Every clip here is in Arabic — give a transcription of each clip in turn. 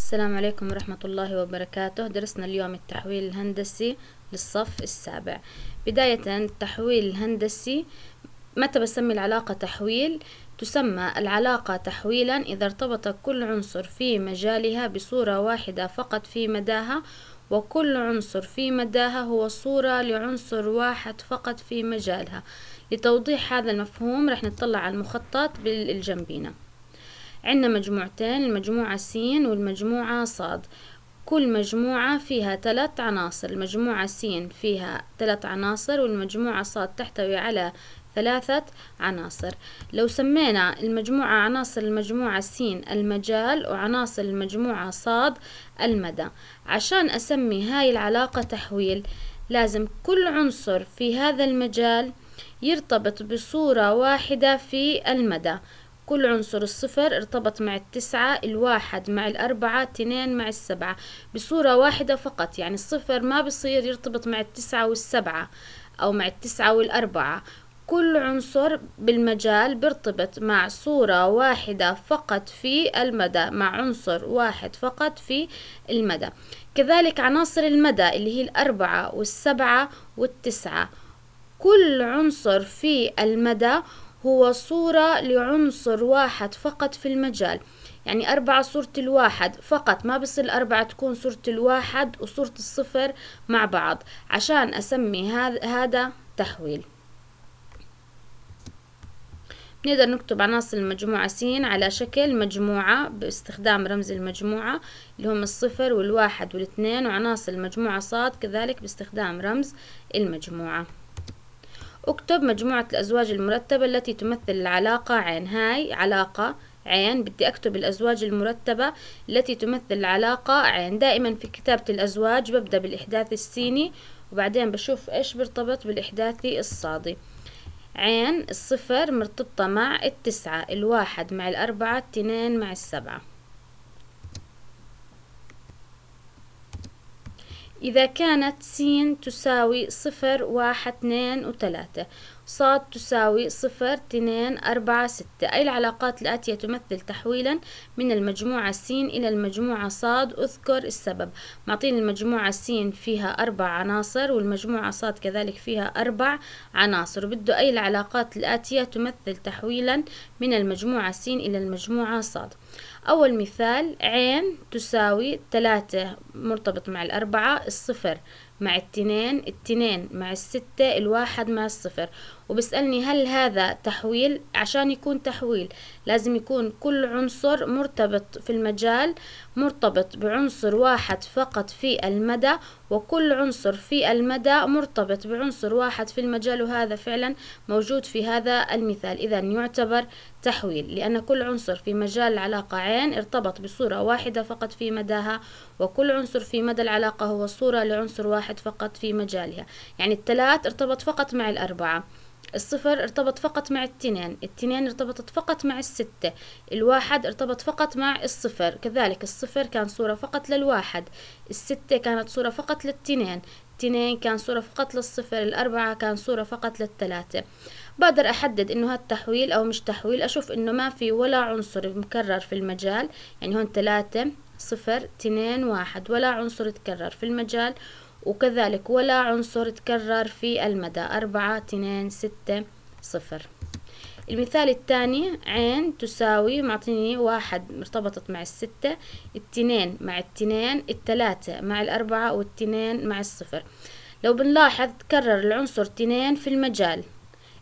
السلام عليكم ورحمة الله وبركاته درسنا اليوم التحويل الهندسي للصف السابع بداية التحويل الهندسي متى بسمي العلاقة تحويل؟ تسمى العلاقة تحويلا إذا ارتبط كل عنصر في مجالها بصورة واحدة فقط في مداها وكل عنصر في مداها هو صورة لعنصر واحد فقط في مجالها لتوضيح هذا المفهوم رح نطلع على المخطط بالجنبينه عندنا مجموعتين المجموعة س والمجموعة صاد كل مجموعة فيها ثلاث عناصر المجموعة س فيها ثلاث عناصر والمجموعة صاد تحتوي على ثلاثة عناصر لو سمينا المجموعة عناصر المجموعة س المجال وعناصر المجموعة صاد المدى عشان أسمي هاي العلاقة تحويل لازم كل عنصر في هذا المجال يرتبط بصورة واحدة في المدى كل عنصر الصفر ارتبط مع التسعة الواحد مع الأربعة اثنين مع السبعة بصورة واحدة فقط يعني الصفر ما بصير يرتبط مع التسعة والسبعة أو مع التسعة والأربعة كل عنصر بالمجال بيرتبط مع صورة واحدة فقط في المدى مع عنصر واحد فقط في المدى كذلك عناصر المدى اللي هي الأربعة والسبعة والتسعة كل عنصر في المدى هو صورة لعنصر واحد فقط في المجال يعني أربعة صورة الواحد فقط ما بصير أربعة تكون صورة الواحد وصورة الصفر مع بعض عشان أسمي هذا تحويل نقدر نكتب عناصر المجموعة س على شكل مجموعة باستخدام رمز المجموعة اللي هم الصفر والواحد والاثنين وعناصر المجموعة ص كذلك باستخدام رمز المجموعة اكتب مجموعة الأزواج المرتبة التي تمثل العلاقة عين هاي علاقة عين بدي أكتب الأزواج المرتبة التي تمثل العلاقة عين دائما في كتابة الأزواج ببدأ بالإحداث السيني وبعدين بشوف إيش برتبط بالإحداثي الصادي عين الصفر مرتبطة مع التسعة الواحد مع الأربعة التنين مع السبعة إذا كانت س تساوي صفر واحد اثنين وثلاثة ص تساوي صفر اثنين أربعة ستة أي العلاقات الآتية تمثل تحويلا من المجموعة س إلى المجموعة ص أذكر السبب معطين المجموعة س فيها أربع عناصر والمجموعة ص كذلك فيها أربع عناصر وبده أي العلاقات الآتية تمثل تحويلا من المجموعة س إلى المجموعة ص أول مثال عين تساوي ثلاثة مرتبط مع الأربعة الصفر مع التنين التنين مع الستة الواحد مع الصفر وبسألني هل هذا تحويل عشان يكون تحويل لازم يكون كل عنصر مرتبط في المجال مرتبط بعنصر واحد فقط في المدى وكل عنصر في المدى مرتبط بعنصر واحد في المجال وهذا فعلا موجود في هذا المثال إذا يعتبر تحويل لأن كل عنصر في مجال العلاقة عين ارتبط بصورة واحدة فقط في مداها وكل عنصر في مدى العلاقة هو صورة لعنصر واحد فقط في مجالها يعني الثلاث ارتبط فقط مع الأربعة الصفر ارتبط فقط مع التنين التنين ارتبطت فقط مع الستة الواحد ارتبط فقط مع الصفر كذلك الصفر كان صورة فقط للواحد الستة كانت صورة فقط للتنين التنين كان صورة فقط للصفر الأربعة كان صورة فقط للثلاثة بقدر أحدد إنه هالتحويل أو مش تحويل أشوف إنه ما في ولا عنصر مكرر في المجال يعني هون ثلاثة صفر تنين واحد ولا عنصر تكرر في المجال وكذلك ولا عنصر تكرر في المدى أربعة اتنين ستة صفر المثال الثاني عين تساوي معطيني واحد مرتبطت مع الستة اتنين مع اتنين التلاتة مع الأربعة والتنين مع الصفر لو بنلاحظ تكرر العنصر اتنين في المجال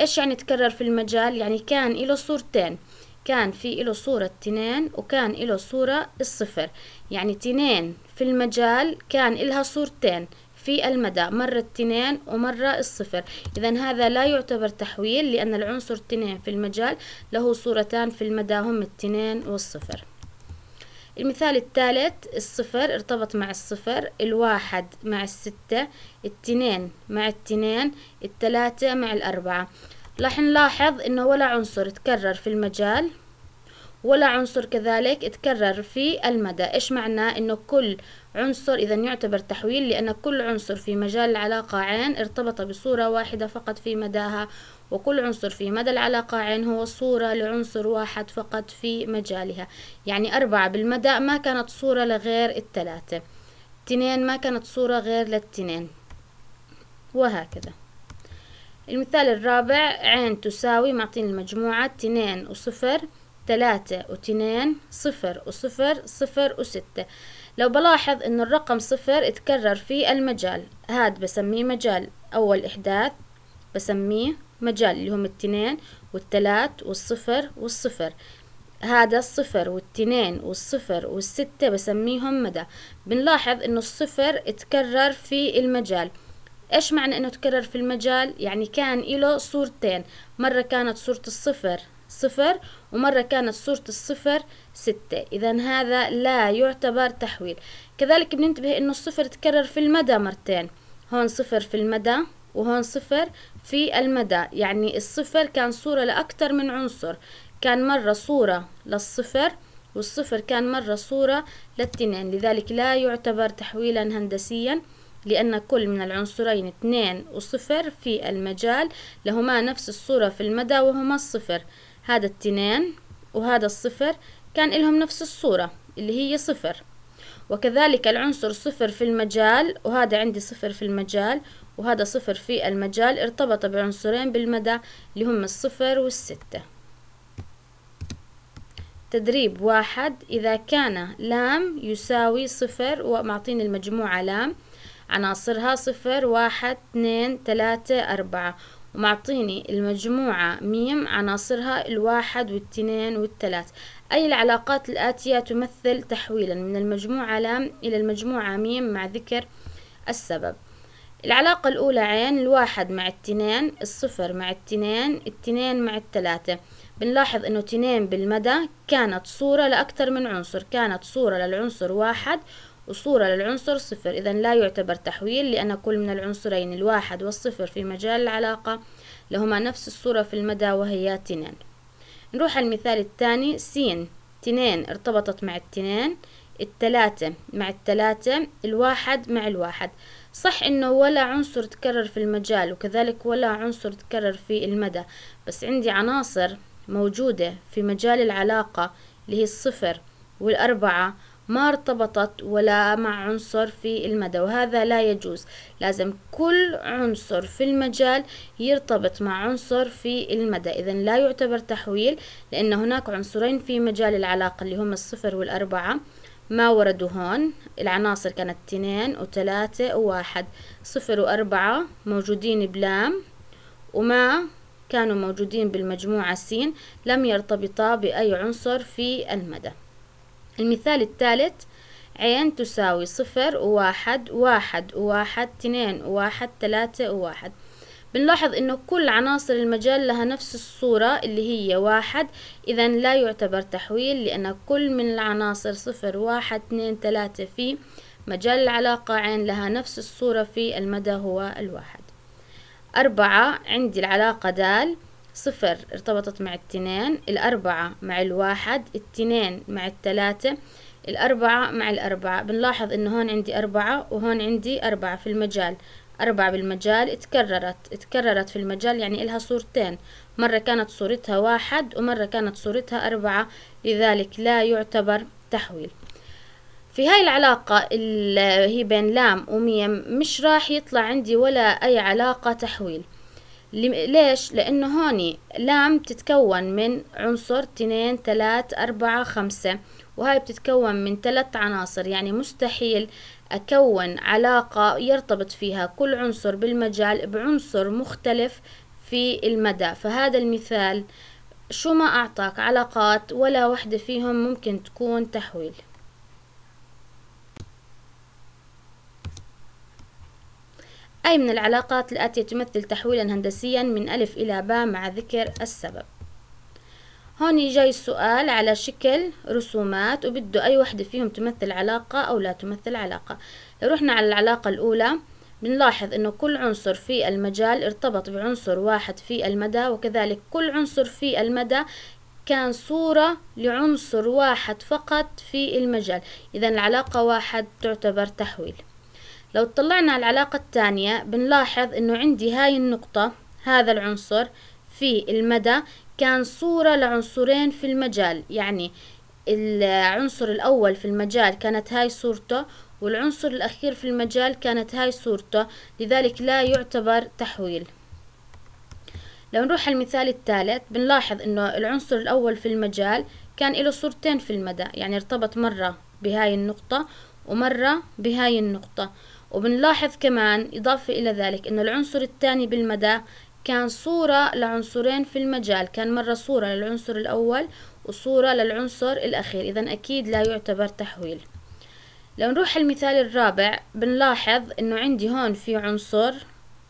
ايش يعني تكرر في المجال يعني كان له صورتين كان في له صورة تنين وكان له صورة الصفر يعني تنين في المجال كان إلها صورتين في المدى مرة التنين ومرة الصفر إذا هذا لا يعتبر تحويل لأن العنصر التنين في المجال له صورتان في المدى هم التنين والصفر المثال الثالث الصفر ارتبط مع الصفر الواحد مع الستة التنين مع التنين التلاتة مع الأربعة راح نلاحظ انه ولا عنصر تكرر في المجال ولا عنصر كذلك تكرر في المدى ايش معناه انه كل عنصر اذا يعتبر تحويل لان كل عنصر في مجال العلاقة عين ارتبط بصورة واحدة فقط في مداها وكل عنصر في مدى العلاقة عين هو صورة لعنصر واحد فقط في مجالها يعني أربعة بالمدى ما كانت صورة لغير الثلاثة اثنين ما كانت صورة غير للتنين وهكذا المثال الرابع عين تساوي معطين المجموعة اتنين وصفر تلاتة واتنين صفر وصفر صفر وستة لو بلاحظ انه الرقم صفر اتكرر في المجال هاد بسميه مجال اول احداث بسميه مجال اللي هم التنين والتلات والصفر والصفر هذا الصفر والتنين والصفر والستة بسميهم مدى بنلاحظ انه الصفر اتكرر في المجال إيش معنى إنه تكرر في المجال يعني كان له صورتين مرة كانت صورة الصفر صفر ومرة كانت صورة الصفر ستة إذا هذا لا يعتبر تحويل كذلك بننتبه إنه الصفر تكرر في المدى مرتين هون صفر في المدى وهون صفر في المدى يعني الصفر كان صورة لأكثر من عنصر كان مرة صورة للصفر والصفر كان مرة صورة للتنين لذلك لا يعتبر تحويلا هندسيا لأن كل من العنصرين اثنان وصفر في المجال لهما نفس الصورة في المدى وهما الصفر هذا التنين وهذا الصفر كان لهم نفس الصورة اللي هي صفر وكذلك العنصر صفر في المجال وهذا عندي صفر في المجال وهذا صفر في المجال ارتبط بعنصرين بالمدى اللي هم الصفر والستة تدريب واحد إذا كان لام يساوي صفر ومعطيني المجموعة لام عناصرها صفر واحد اثنين ثلاثة أربعة ومعطيني المجموعة ميم عناصرها الواحد والتنين والثلاث أي العلاقات الآتية تمثل تحويلا من المجموعة لام إلى المجموعة ميم مع ذكر السبب العلاقة الأولى عين الواحد مع التنين الصفر مع التنين التنين مع الثلاثة بنلاحظ انه تنين بالمدى كانت صورة لأكثر من عنصر كانت صورة للعنصر واحد الصورة للعنصر صفر إذا لا يعتبر تحويل لأن كل من العنصرين الواحد والصفر في مجال العلاقة لهما نفس الصورة في المدى وهي تنين نروح على المثال الثاني سين تنين ارتبطت مع التنين التلاتة مع التلاتة الواحد مع الواحد صح انه ولا عنصر تكرر في المجال وكذلك ولا عنصر تكرر في المدى بس عندي عناصر موجودة في مجال العلاقة اللي هي الصفر والأربعة ما ارتبطت ولا مع عنصر في المدى وهذا لا يجوز لازم كل عنصر في المجال يرتبط مع عنصر في المدى إذا لا يعتبر تحويل لأن هناك عنصرين في مجال العلاقة اللي هم الصفر والأربعة ما وردوا هون العناصر كانت اثنين وثلاثة وواحد صفر وأربعة موجودين بلام وما كانوا موجودين بالمجموعة سين لم يرتبطا بأي عنصر في المدى المثال الثالث عين تساوي صفر وواحد واحد واحد اثنين واحد ثلاثة وواحد بنلاحظ انه كل عناصر المجال لها نفس الصورة اللي هي واحد اذا لا يعتبر تحويل لان كل من العناصر صفر واحد اثنين ثلاثة في مجال العلاقة عين لها نفس الصورة في المدى هو الواحد أربعة عندي العلاقة د صفر ارتبطت مع التنين الأربعة مع الواحد التنين مع التلاتة الأربعة مع الأربعة بنلاحظ إنه هون عندي أربعة وهون عندي أربعة في المجال أربعة بالمجال اتكررت اتكررت في المجال يعني إلها صورتين مرة كانت صورتها واحد ومرة كانت صورتها أربعة لذلك لا يعتبر تحويل في هاي العلاقة اللي هي بين لام وميم مش راح يطلع عندي ولا أي علاقة تحويل ليش؟ لأنه هوني لام بتتكون من عنصر تنين تلات أربعة خمسة وهاي بتتكون من ثلاث عناصر يعني مستحيل أكون علاقة يرتبط فيها كل عنصر بالمجال بعنصر مختلف في المدى فهذا المثال شو ما أعطاك علاقات ولا وحدة فيهم ممكن تكون تحويل أي من العلاقات الآتية تمثل تحويلا هندسيا من ألف إلى باء مع ذكر السبب هون جاي السؤال على شكل رسومات وبده أي وحدة فيهم تمثل علاقة أو لا تمثل علاقة لو رحنا على العلاقة الأولى بنلاحظ أنه كل عنصر في المجال ارتبط بعنصر واحد في المدى وكذلك كل عنصر في المدى كان صورة لعنصر واحد فقط في المجال إذا العلاقة واحد تعتبر تحويل لو اطلعنا على العلاقة الثانية بنلاحظ انه عندي هاي النقطة هذا العنصر في المدى كان صورة لعنصرين في المجال يعني العنصر الأول في المجال كانت هاي صورته والعنصر الأخير في المجال كانت هاي صورته لذلك لا يعتبر تحويل لو نروح على المثال الثالث بنلاحظ انه العنصر الاول في المجال كان له صورتين في المدى يعني ارتبط مرة بهاي النقطة ومرة بهاي النقطة وبنلاحظ كمان إضافة إلى ذلك أنه العنصر الثاني بالمدى كان صورة لعنصرين في المجال كان مرة صورة للعنصر الأول وصورة للعنصر الأخير إذا أكيد لا يعتبر تحويل لو نروح المثال الرابع بنلاحظ أنه عندي هون في عنصر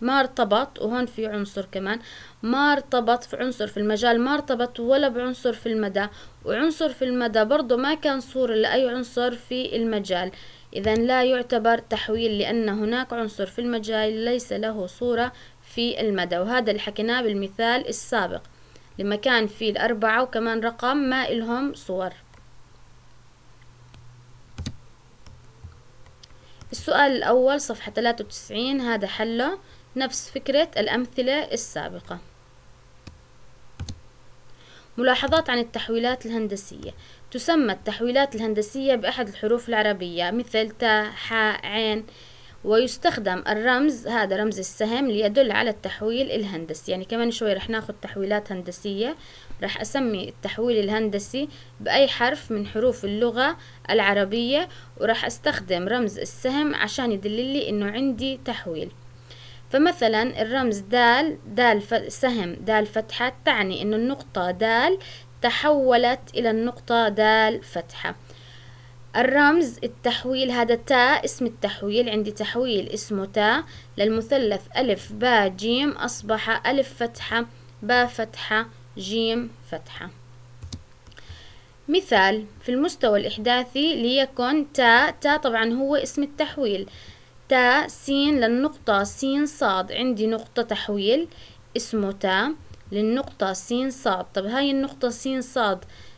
ما ارتبط وهون في عنصر كمان ما ارتبط في عنصر في المجال ما ارتبط ولا بعنصر في المدى وعنصر في المدى برضه ما كان صورة لأي عنصر في المجال إذا لا يعتبر تحويل لأن هناك عنصر في المجال ليس له صورة في المدى وهذا اللي حكيناه بالمثال السابق لمكان في الأربعة وكمان رقم ما إلهم صور السؤال الأول صفحة 93 هذا حله نفس فكرة الأمثلة السابقة ملاحظات عن التحويلات الهندسية تسمى التحويلات الهندسية بأحد الحروف العربية مثل تاء حاء عين ويستخدم الرمز هذا رمز السهم ليدل على التحويل الهندسي يعني كمان شوي رح ناخد تحويلات هندسية رح أسمي التحويل الهندسي بأي حرف من حروف اللغة العربية ورح أستخدم رمز السهم عشان يدللي إنه عندي تحويل فمثلا الرمز دال دال سهم دال فتحة تعني إنه النقطة دال تحولت إلى النقطة دال فتحة الرمز التحويل هذا تاء اسم التحويل عندي تحويل اسمه تاء للمثلث ألف با جيم أصبح ألف فتحة با فتحة جيم فتحة مثال في المستوى الإحداثي ليكن تاء تاء طبعا هو اسم التحويل تاء سين للنقطة سين صاد عندي نقطة تحويل اسمه تاء للنقطة س ص طب هاي النقطة س ص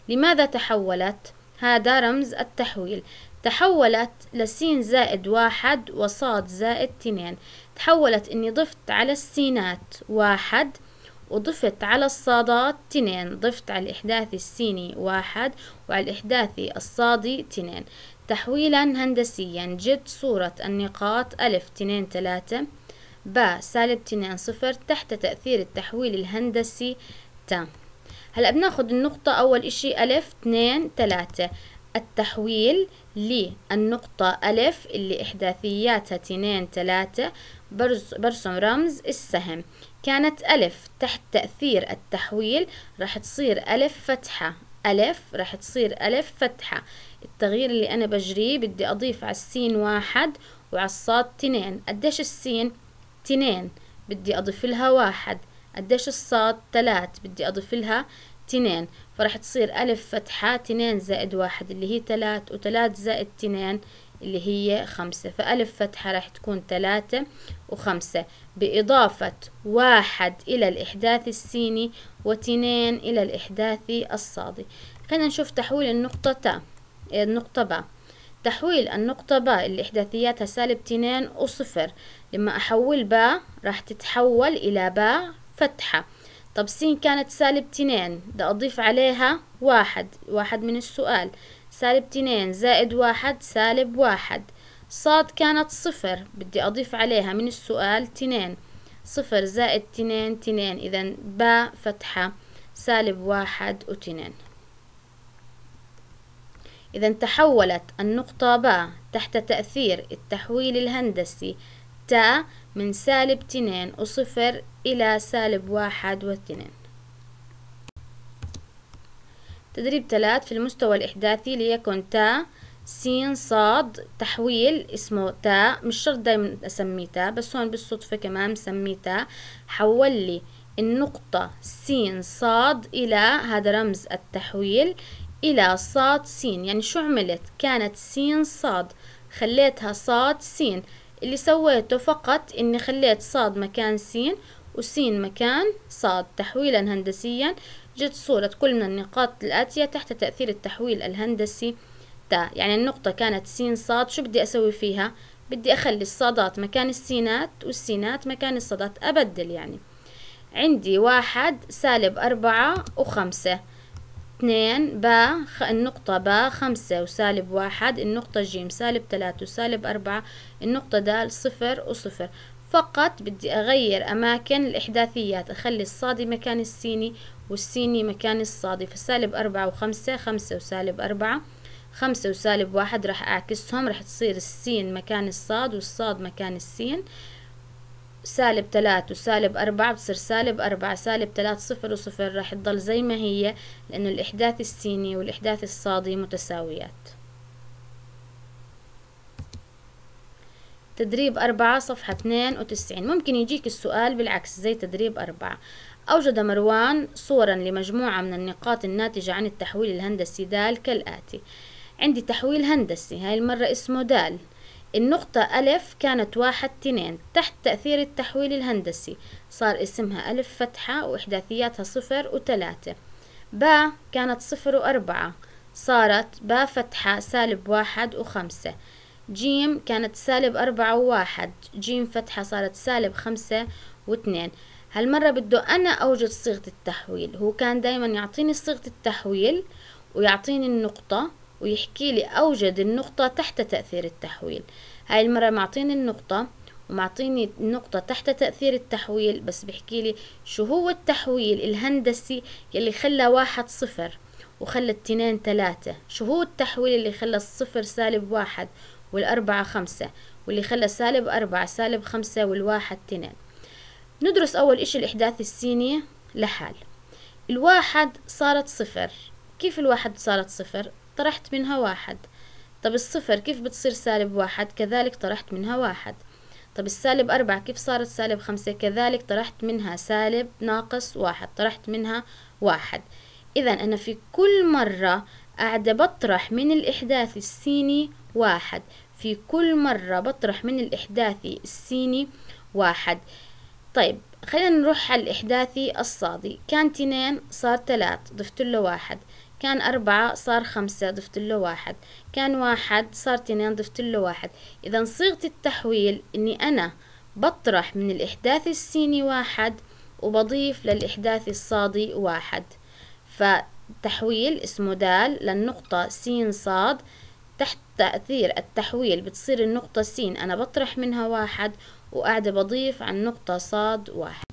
لماذا تحولت؟ هذا رمز التحويل تحولت لسين زائد واحد وصاد زائد تنين تحولت اني ضفت على السينات واحد وضفت على الصادات تنين ضفت على الإحداثي السيني واحد وعلى الإحداثي الصادي تنين تحويلا هندسيا جد صورة النقاط ألف تنين تلاتة ب سالب تنين صفر تحت تأثير التحويل الهندسي تا هلأ بناخد النقطة أول إشي ألف تنين تلاتة التحويل للنقطة ألف اللي إحداثياتها تنين تلاتة برز برسم رمز السهم كانت ألف تحت تأثير التحويل راح تصير ألف فتحة ألف راح تصير ألف فتحة التغيير اللي أنا بجريه بدي أضيف على السين واحد وعلى الصاد تنين قديش السين تنين بدي أضيف لها واحد قديش الصاد تلات بدي أضيف لها تنين فرح تصير ألف فتحة تنين زائد واحد اللي هي تلات وتلات زائد تنين اللي هي خمسة فألف فتحة راح تكون تلاتة وخمسة بإضافة واحد إلى الإحداث السيني وتنين إلى الإحداث الصادي خلينا نشوف تحويل النقطة تا النقطة با تحويل النقطة باء اللي إحداثياتها سالب تنين وصفر لما أحول باء راح تتحول إلى باء فتحة طب س كانت سالب تنين بدي أضيف عليها واحد واحد من السؤال سالب تنين زائد واحد سالب واحد صاد كانت صفر بدي أضيف عليها من السؤال تنين صفر زائد تنين تنين إذا باء فتحة سالب واحد وتنين إذا تحولت النقطة ب تحت تأثير التحويل الهندسي تا من سالب تنين وصفر إلى سالب واحد واتنين تدريب تلات في المستوى الإحداثي ليكن تا سين صاد تحويل اسمه تا مش شرط دايما أسميه تا بس هون بالصدفة كمان مسميه تا حول لي النقطة سين صاد إلى هذا رمز التحويل إلى صاد سين يعني شو عملت كانت سين صاد خليتها صاد سين اللي سويته فقط إني خليت صاد مكان سين وسين مكان صاد تحويلا هندسيا جت صورة كل من النقاط الآتية تحت تأثير التحويل الهندسي تا يعني النقطة كانت سين صاد شو بدي أسوي فيها بدي أخلي الصادات مكان السينات والسينات مكان الصادات أبدل يعني عندي واحد سالب أربعة وخمسة اثنين با خ... النقطة با خمسة وسالب واحد النقطة جيم سالب ثلاثة وسالب أربعة النقطة دال صفر وصفر فقط بدي أغير أماكن الإحداثيات أخلي الصادي مكان السيني والسيني مكان الصادي فسالب أربعة وخمسة خمسة وسالب أربعة خمسة وسالب واحد راح أعكسهم راح تصير السين مكان الصاد والصاد مكان السين سالب تلات وسالب أربعة بصير سالب أربعة سالب تلات صفر وصفر راح تضل زي ما هي لأنه الإحداث السيني والإحداث الصادي متساويات تدريب أربعة صفحة اثنين وتسعين ممكن يجيك السؤال بالعكس زي تدريب أربعة أوجد مروان صورا لمجموعة من النقاط الناتجة عن التحويل الهندسي دال كالآتي عندي تحويل هندسي هاي المرة اسمه دال النقطة ألف كانت واحد تنين تحت تأثير التحويل الهندسي صار اسمها ألف فتحة وإحداثياتها صفر وتلاتة با كانت صفر وأربعة صارت با فتحة سالب واحد وخمسة جيم كانت سالب أربعة وواحد جيم فتحة صارت سالب خمسة واثنين هالمرة بده أنا أوجد صيغة التحويل هو كان دايما يعطيني صيغة التحويل ويعطيني النقطة ويحكي لي أوجد النقطة تحت تأثير التحويل هاي المرة معطيني النقطة ومعطيني النقطة تحت تأثير التحويل بس بحكي لي شو هو التحويل الهندسي يلي خلى واحد صفر وخلى التنين تلاتة شو هو التحويل اللي خلى الصفر سالب واحد والأربعة خمسة واللي خلى سالب أربعة سالب خمسة والواحد تنين ندرس أول إشي الإحداث السيني لحال الواحد صارت صفر كيف الواحد صارت صفر طرحت منها واحد طب الصفر كيف بتصير سالب واحد كذلك طرحت منها واحد طب السالب أربعة كيف صارت سالب خمسة كذلك طرحت منها سالب ناقص واحد طرحت منها واحد إذا أنا في كل مرة قاعدة بطرح من الإحداث السيني واحد في كل مرة بطرح من الإحداثي السيني واحد طيب خلينا نروح على الإحداثي الصادي كان تنين صار تلات ضفت له واحد كان أربعة صار خمسة ضفت له واحد كان واحد صار تنين ضفت له واحد إذا صيغة التحويل إني أنا بطرح من الإحداث السيني واحد وبضيف للإحداث الصادي واحد فتحويل اسمه دال للنقطة سين صاد تحت تأثير التحويل بتصير النقطة سين أنا بطرح منها واحد وقاعدة بضيف عن نقطة صاد واحد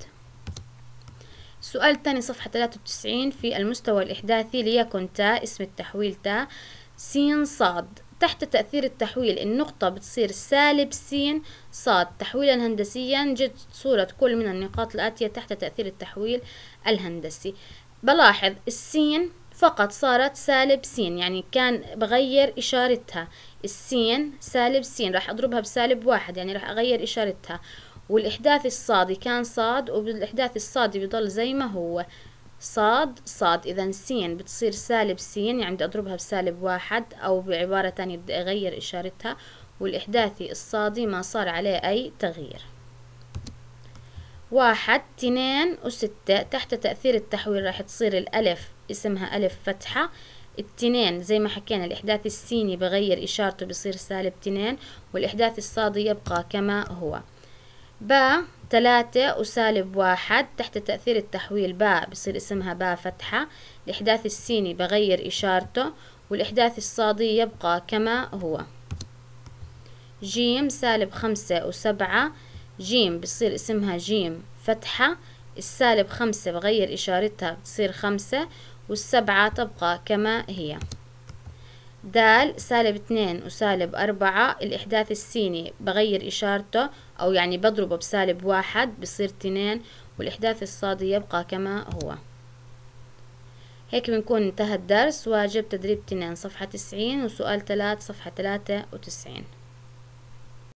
السؤال الثاني صفحة 93 في المستوى الإحداثي ليكن تا اسم التحويل تا سين صاد تحت تأثير التحويل النقطة بتصير سالب سين صاد تحويلا هندسيا جد صورة كل من النقاط الآتية تحت تأثير التحويل الهندسي بلاحظ السين فقط صارت سالب سين يعني كان بغير إشارتها السين سالب سين راح أضربها بسالب واحد يعني راح أغير إشارتها والإحداث الصادي كان صاد والإحداث الصادي بيضل زي ما هو صاد صاد إذا سين بتصير سالب سين يعني بدي أضربها بسالب واحد أو بعبارة تانية بدي أغير إشارتها والإحداثي الصادي ما صار عليه أي تغيير واحد تنين وستة تحت تأثير التحويل راح تصير الألف اسمها ألف فتحة التنين زي ما حكينا الإحداث السيني بغير إشارته بصير سالب تنين والإحداث الصادي يبقى كما هو باء ثلاثة وسالب واحد تحت تأثير التحويل باء بصير اسمها باء فتحة الإحداث السيني بغير إشارته والإحداث الصادي يبقى كما هو جيم سالب خمسة وسبعة جيم بصير اسمها جيم فتحة السالب خمسة بغير إشارتها بتصير خمسة والسبعة تبقى كما هي دال سالب اتنين وسالب أربعة الإحداث السيني بغير إشارته أو يعني بضربه بسالب واحد بصير اتنين والإحداث الصادي يبقى كما هو هيك بنكون انتهى الدرس واجب تدريب تنين صفحة تسعين وسؤال تلات صفحة وتسعين